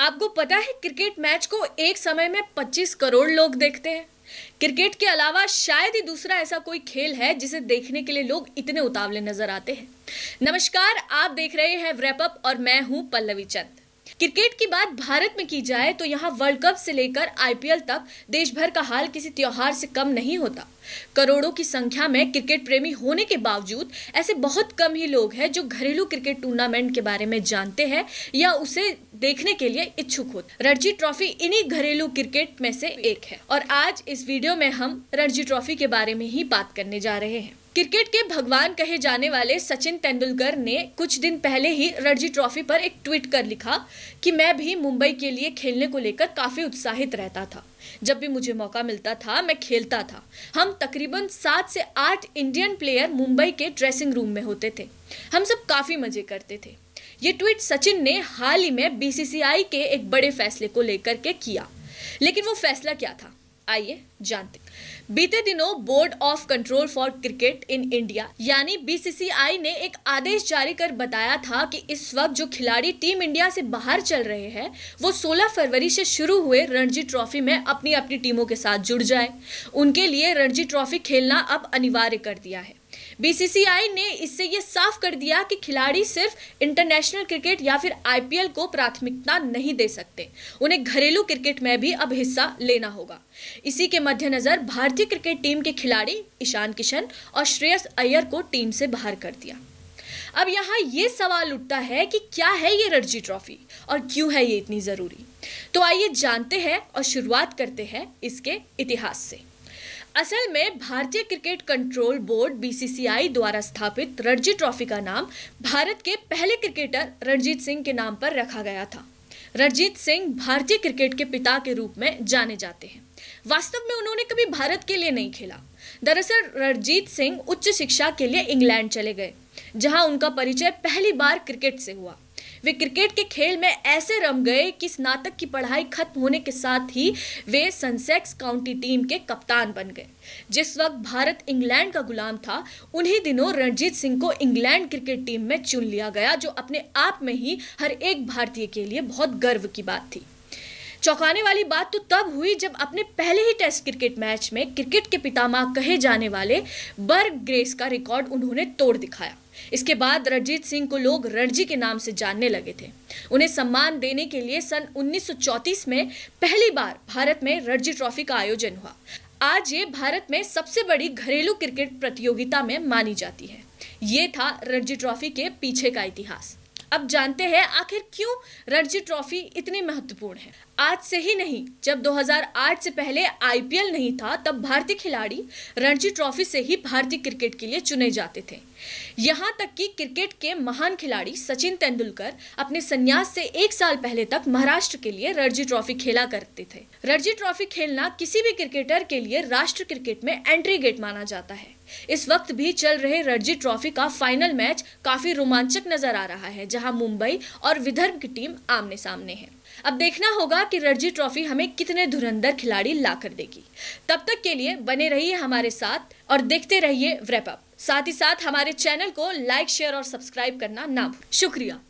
आपको पता है क्रिकेट मैच को एक समय में 25 करोड़ लोग देखते हैं क्रिकेट के अलावा शायद ही दूसरा ऐसा कोई खेल है जिसे देखने के लिए लोग इतने उतावले नजर आते हैं नमस्कार आप देख रहे हैं व्रेपअप और मैं हूं पल्लवी चंद क्रिकेट की बात भारत में की जाए तो यहाँ वर्ल्ड कप से लेकर आईपीएल तक देश भर का हाल किसी त्योहार से कम नहीं होता करोड़ों की संख्या में क्रिकेट प्रेमी होने के बावजूद ऐसे बहुत कम ही लोग हैं जो घरेलू क्रिकेट टूर्नामेंट के बारे में जानते हैं या उसे देखने के लिए इच्छुक होते रणजी ट्रॉफी इन्हीं घरेलू क्रिकेट में से एक है और आज इस वीडियो में हम रणजी ट्रॉफी के बारे में ही बात करने जा रहे हैं क्रिकेट के भगवान कहे जाने वाले सचिन तेंदुलकर ने कुछ दिन पहले ही रणजी ट्रॉफी पर एक ट्वीट कर लिखा कि मैं भी मुंबई के लिए खेलने को लेकर काफ़ी उत्साहित रहता था जब भी मुझे मौका मिलता था मैं खेलता था हम तकरीबन सात से आठ इंडियन प्लेयर मुंबई के ड्रेसिंग रूम में होते थे हम सब काफ़ी मज़े करते थे ये ट्वीट सचिन ने हाल ही में बीसीसीआई के एक बड़े फैसले को लेकर के किया लेकिन वो फैसला क्या था आइए जानते बीते दिनों board of control for cricket in India यानी बीसीसीआई ने एक आदेश जारी कर बताया था कि इस वक्त जो खिलाड़ी टीम इंडिया से बाहर चल रहे हैं वो 16 फरवरी से शुरू हुए रणजी ट्रॉफी में अपनी अपनी टीमों के साथ जुड़ जाए उनके लिए रणजी ट्रॉफी खेलना अब अनिवार्य कर दिया है बीसीसीआई ने इससे ये साफ कर दिया कि खिलाड़ी सिर्फ इंटरनेशनल क्रिकेट या फिर आईपीएल को प्राथमिकता नहीं दे सकते उन्हें घरेलू क्रिकेट में भी अब हिस्सा लेना होगा इसी के मद्देनजर भारतीय क्रिकेट टीम के खिलाड़ी ईशान किशन और श्रेयस अय्यर को टीम से बाहर कर दिया अब यहाँ ये सवाल उठता है कि क्या है ये रणजी ट्रॉफी और क्यों है ये इतनी ज़रूरी तो आइए जानते हैं और शुरुआत करते हैं इसके इतिहास से असल में भारतीय क्रिकेट कंट्रोल बोर्ड बीसीसीआई द्वारा स्थापित रणजी ट्रॉफी का नाम भारत के पहले क्रिकेटर रणजीत सिंह के नाम पर रखा गया था रणजीत सिंह भारतीय क्रिकेट के पिता के रूप में जाने जाते हैं वास्तव में उन्होंने कभी भारत के लिए नहीं खेला दरअसल रणजीत सिंह उच्च शिक्षा के लिए इंग्लैंड चले गए जहां उनका परिचय पहली बार क्रिकेट से हुआ वे क्रिकेट के खेल में ऐसे रम गए कि स्नातक की पढ़ाई खत्म होने के साथ ही वे सनसेक्स काउंटी टीम के कप्तान बन गए जिस वक्त भारत इंग्लैंड का गुलाम था उन्हीं दिनों रणजीत सिंह को इंग्लैंड क्रिकेट टीम में चुन लिया गया जो अपने आप में ही हर एक भारतीय के लिए बहुत गर्व की बात थी चौंकाने वाली बात तो तब हुई जब अपने पहले ही टेस्ट क्रिकेट मैच में क्रिकेट के पितामह कहे जाने वाले बर्ग ग्रेस का रिकॉर्ड उन्होंने तोड़ दिखाया इसके बाद रणजीत सिंह को लोग रणजी के नाम से जानने लगे थे उन्हें सम्मान देने के लिए सन 1934 में पहली बार भारत में रणजी ट्रॉफी का आयोजन हुआ आज ये भारत में सबसे बड़ी घरेलू क्रिकेट प्रतियोगिता में मानी जाती है ये था रणजी ट्रॉफी के पीछे का इतिहास अब जानते हैं आखिर क्यों रणजी ट्रॉफी इतनी महत्वपूर्ण है आज से ही नहीं जब 2008 से पहले आईपीएल नहीं था तब भारतीय खिलाड़ी रणजी ट्रॉफी से ही भारतीय क्रिकेट के लिए चुने जाते थे यहाँ तक कि क्रिकेट के महान खिलाड़ी सचिन तेंदुलकर अपने संन्यास से एक साल पहले तक महाराष्ट्र के लिए रणजी ट्रॉफी खेला करते थे रणजी ट्रॉफी खेलना किसी भी क्रिकेटर के लिए राष्ट्र क्रिकेट में एंट्री गेट माना जाता है इस वक्त भी चल रहे रणजी ट्रॉफी का फाइनल मैच काफी रोमांचक नजर आ रहा है जहां मुंबई और विदर्भ की टीम आमने सामने है अब देखना होगा कि रणजी ट्रॉफी हमें कितने धुरंधर खिलाड़ी ला कर देगी तब तक के लिए बने रहिए हमारे साथ और देखते रहिए व्रैपअप साथ ही साथ हमारे चैनल को लाइक शेयर और सब्सक्राइब करना ना भूल शुक्रिया